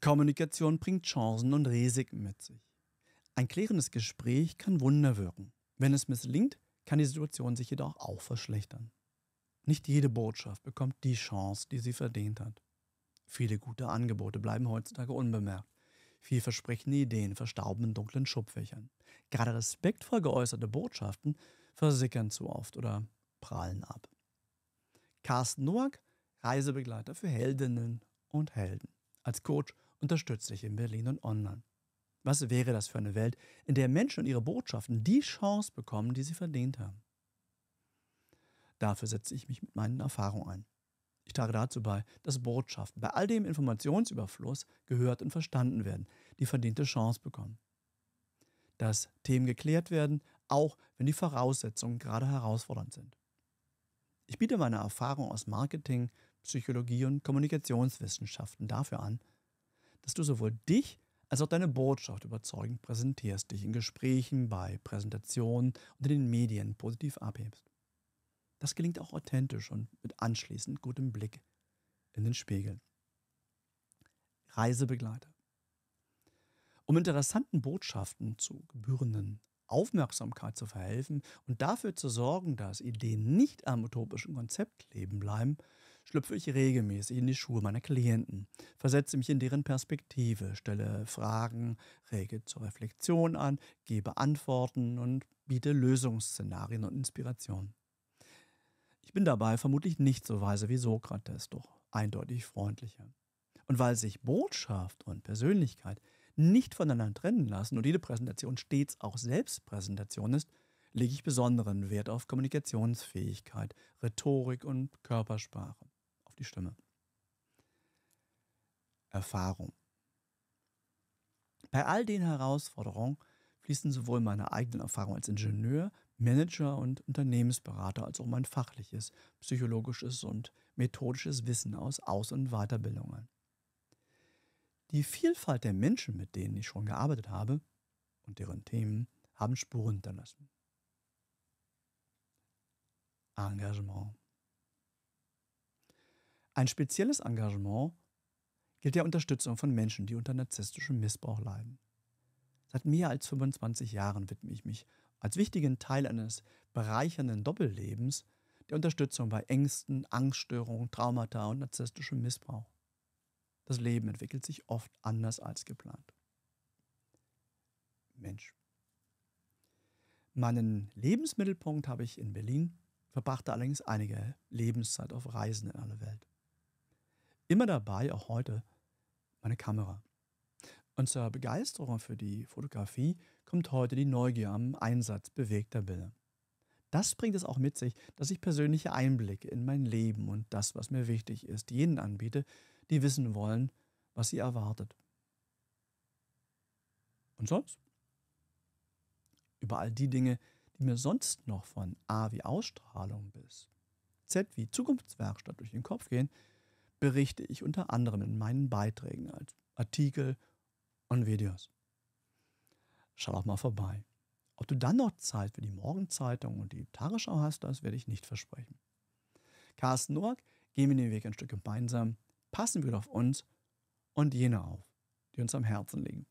Kommunikation bringt Chancen und Risiken mit sich. Ein klärendes Gespräch kann Wunder wirken. Wenn es misslingt, kann die Situation sich jedoch auch verschlechtern. Nicht jede Botschaft bekommt die Chance, die sie verdient hat. Viele gute Angebote bleiben heutzutage unbemerkt. Vielversprechende Ideen verstauben in dunklen Schubfächern. Gerade respektvoll geäußerte Botschaften versickern zu oft oder prallen ab. Carsten Noack, Reisebegleiter für Heldinnen und Helden. Als Coach unterstützt dich in Berlin und online. Was wäre das für eine Welt, in der Menschen und ihre Botschaften die Chance bekommen, die sie verdient haben? Dafür setze ich mich mit meinen Erfahrungen ein. Ich trage dazu bei, dass Botschaften bei all dem Informationsüberfluss gehört und verstanden werden, die verdiente Chance bekommen. Dass Themen geklärt werden, auch wenn die Voraussetzungen gerade herausfordernd sind. Ich biete meine Erfahrung aus Marketing, Psychologie und Kommunikationswissenschaften dafür an, dass du sowohl dich als auch deine Botschaft überzeugend präsentierst, dich in Gesprächen, bei Präsentationen und in den Medien positiv abhebst. Das gelingt auch authentisch und mit anschließend gutem Blick in den Spiegel. Reisebegleiter. Um interessanten Botschaften zu gebührenden Aufmerksamkeit zu verhelfen und dafür zu sorgen, dass Ideen nicht am utopischen Konzept leben bleiben, schlüpfe ich regelmäßig in die Schuhe meiner Klienten, versetze mich in deren Perspektive, stelle Fragen, rege zur Reflexion an, gebe Antworten und biete Lösungsszenarien und Inspiration. Ich bin dabei vermutlich nicht so weise wie Sokrates, doch eindeutig freundlicher. Und weil sich Botschaft und Persönlichkeit nicht voneinander trennen lassen und jede Präsentation stets auch Selbstpräsentation ist, lege ich besonderen Wert auf Kommunikationsfähigkeit, Rhetorik und Körpersprache die Stimme. Erfahrung. Bei all den Herausforderungen fließen sowohl meine eigenen Erfahrungen als Ingenieur, Manager und Unternehmensberater als auch mein fachliches, psychologisches und methodisches Wissen aus Aus- und Weiterbildungen. Die Vielfalt der Menschen, mit denen ich schon gearbeitet habe und deren Themen haben Spuren hinterlassen. Engagement. Ein spezielles Engagement gilt der Unterstützung von Menschen, die unter narzisstischem Missbrauch leiden. Seit mehr als 25 Jahren widme ich mich als wichtigen Teil eines bereichernden Doppellebens der Unterstützung bei Ängsten, Angststörungen, Traumata und narzisstischem Missbrauch. Das Leben entwickelt sich oft anders als geplant. Mensch. Meinen Lebensmittelpunkt habe ich in Berlin, verbrachte allerdings einige Lebenszeit auf Reisen in alle Welt immer dabei, auch heute, meine Kamera. Und zur Begeisterung für die Fotografie kommt heute die Neugier am Einsatz bewegter Bilder. Das bringt es auch mit sich, dass ich persönliche Einblicke in mein Leben und das, was mir wichtig ist, jenen anbiete, die wissen wollen, was sie erwartet. Und sonst? Über all die Dinge, die mir sonst noch von A wie Ausstrahlung bis Z wie Zukunftswerkstatt durch den Kopf gehen, berichte ich unter anderem in meinen Beiträgen als Artikel und Videos. Schau doch mal vorbei. Ob du dann noch Zeit für die Morgenzeitung und die Tagesschau hast, das werde ich nicht versprechen. Carsten Noack, gehen wir den Weg ein Stück gemeinsam, passen wir auf uns und jene auf, die uns am Herzen liegen.